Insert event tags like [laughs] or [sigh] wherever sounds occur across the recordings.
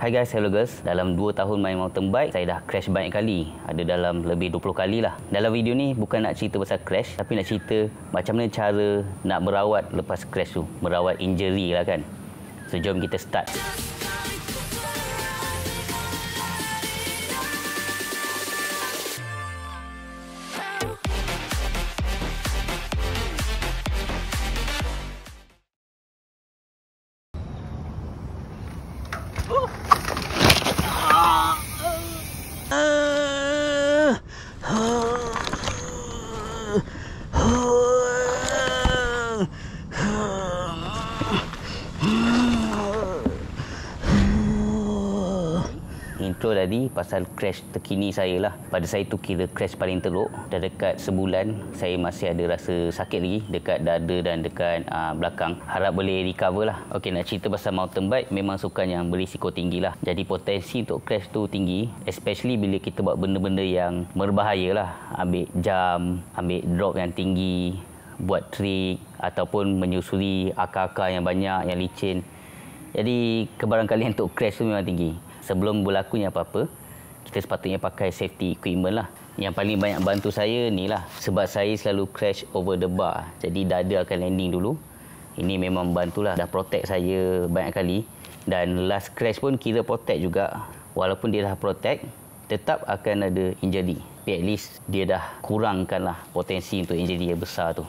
Hi guys, hello girls. Dalam 2 tahun main mountain bike, saya dah crash banyak kali. Ada dalam lebih 20 kali lah. Dalam video ni, bukan nak cerita pasal crash, tapi nak cerita macam mana cara nak merawat lepas crash tu. Merawat injury lah kan. So, jom kita start. Intro tadi pasal crash terkini saya lah. Pada saya tu kira crash paling teruk. Dah dekat sebulan saya masih ada rasa sakit lagi dekat dada dan dekat uh, belakang. Harap boleh recover lah. Okey nak cerita pasal mountain bike memang sukan yang berisiko tinggi lah. Jadi potensi untuk crash tu tinggi. Especially bila kita buat benda-benda yang berbahaya lah. Ambil jam, ambil drop yang tinggi buat trik ataupun menyusuri akar-akar yang banyak yang licin. Jadi kebarangkalian untuk crash tu memang tinggi. Sebelum berlakunya apa-apa, kita sepatutnya pakai safety equipment lah. Yang paling banyak bantu saya ni lah. Sebab saya selalu crash over the bar. Jadi dada akan landing dulu. Ini memang bantulah. Dah protect saya banyak kali. Dan last crash pun kira protect juga. Walaupun dia dah protect, tetap akan ada injury. Tapi at least dia dah kurangkanlah potensi untuk injury yang besar tu.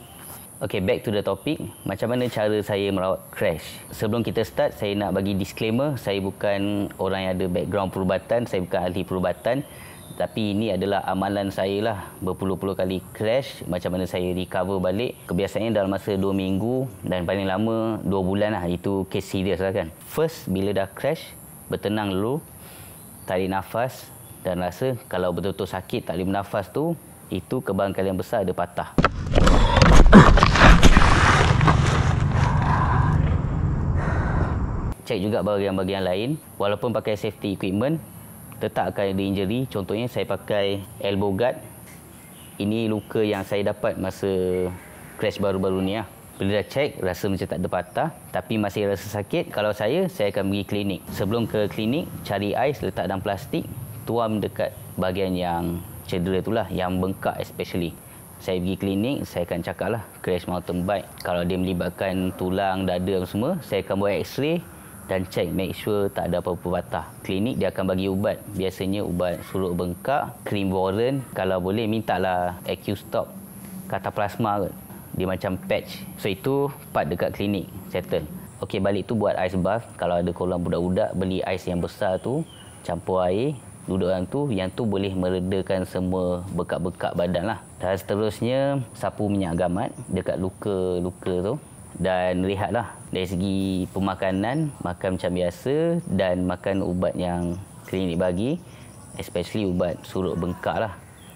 Okay, back to the topic. Macam mana cara saya merawat crash? Sebelum kita start, saya nak bagi disclaimer. Saya bukan orang yang ada background perubatan. Saya bukan ahli perubatan. Tapi ini adalah amalan saya lah. Berpuluh-puluh kali crash. Macam mana saya recover balik. Kebiasaannya dalam masa dua minggu. Dan paling lama dua bulan lah. Itu kes serius lah kan. First, bila dah crash, bertenang dulu. Tarik nafas. Dan rasa kalau betul-betul sakit tak boleh bernafas tu, itu kebangkalan besar ada patah. Cek juga bahagian-bahagian lain. Walaupun pakai safety equipment, tetap akan ada injury. Contohnya saya pakai elbow guard. Ini luka yang saya dapat masa crash baru-baru ni. Lah. Bila dah cek, rasa macam tak ada patah. Tapi masih rasa sakit. Kalau saya, saya akan pergi klinik. Sebelum ke klinik, cari ais, letak dalam plastik. Tuam dekat bahagian yang cedera itulah. Yang bengkak especially saya pergi klinik, saya akan cakap lah crash mountain bike. Kalau dia melibatkan tulang, dada dan semua, saya akan buat x-ray dan cek make sure tak ada apa-apa patah. Klinik dia akan bagi ubat. Biasanya ubat suruh bengkak, krim warren. Kalau boleh, mintalah AQ stop. Kata plasma kot. Dia macam patch. So itu part dekat klinik. Settle. Okey, balik tu buat ice bath. Kalau ada kolam budak-budak, beli ice yang besar tu. Campur air. Duduk dalam tu. Yang tu boleh meredakan semua bekak-bekak badan lah. Dan seterusnya sapu minyak gamat dekat luka-luka tu dan lihatlah dari segi pemakanan makan macam biasa dan makan ubat yang klinik bagi especially ubat surut bengkak lah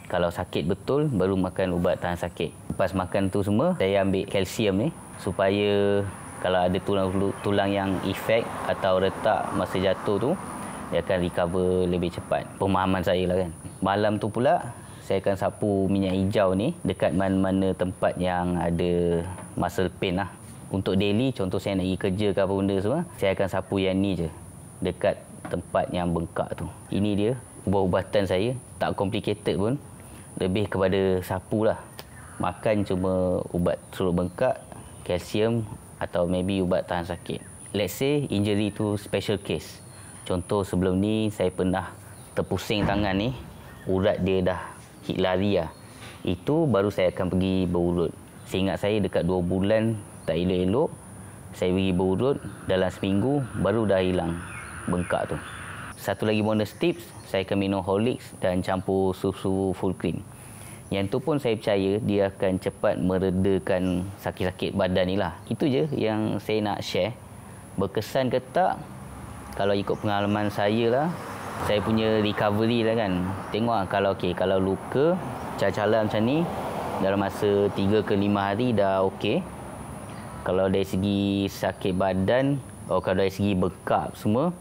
kalau sakit betul baru makan ubat tahan sakit lepas makan tu semua saya ambil kalsium ni supaya kalau ada tulang tulang yang efek atau retak masa jatuh tu dia akan recover lebih cepat pemahaman saya lah kan malam tu pula saya akan sapu minyak hijau ni dekat mana-mana tempat yang ada muscle pain lah. Untuk daily, contoh saya nak pergi kerja ke apa benda semua, saya akan sapu yang ni je. Dekat tempat yang bengkak tu. Ini dia ubat-ubatan saya. Tak complicated pun. Lebih kepada sapu lah. Makan cuma ubat suruh bengkak, kalsium atau maybe ubat tahan sakit. Let's say injury tu special case. Contoh sebelum ni saya pernah terpusing tangan ni. Urat dia dah Hilaria. Itu baru saya akan pergi berurut. Seingat saya dekat dua bulan tak elok-elok, saya pergi berurut dalam seminggu baru dah hilang bengkak tu. Satu lagi bonus tips, saya akan minum Horlicks dan campur susu full cream. Yang tu pun saya percaya dia akan cepat meredakan sakit-sakit badan ni lah. Itu je yang saya nak share. Berkesan ke tak? Kalau ikut pengalaman saya lah, saya punya recovery lah kan tengok lah kalau okey kalau luka cacalan macam ni dalam masa 3 ke 5 hari dah okey kalau dari segi sakit badan atau oh, kalau dari segi bekap semua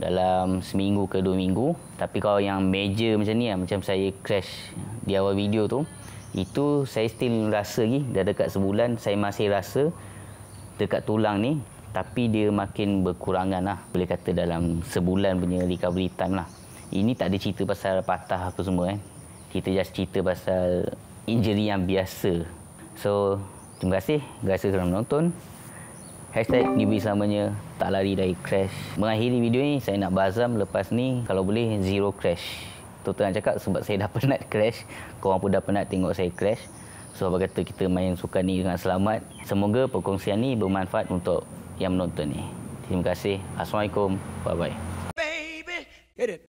dalam seminggu ke dua minggu tapi kalau yang major macam ni lah macam saya crash di awal video tu itu saya still rasa lagi dah dekat sebulan saya masih rasa dekat tulang ni tapi dia makin berkurangan lah boleh kata dalam sebulan punya recovery time lah ini tak ada cerita pasal patah apa semua eh kita just cerita pasal injury yang biasa so terima kasih terima kasih kerana menonton Hashtag newbie selamanya tak lari dari crash. Mengakhiri video ini saya nak bazam lepas ni kalau boleh zero crash. Tuan-tuan cakap sebab saya dah [laughs] penat crash, korang pun dah penat tengok saya crash. So apa kata kita main sukan ni dengan selamat. Semoga perkongsian ni bermanfaat untuk yang menonton ni. Terima kasih. Assalamualaikum. Bye bye. Baby, hit it.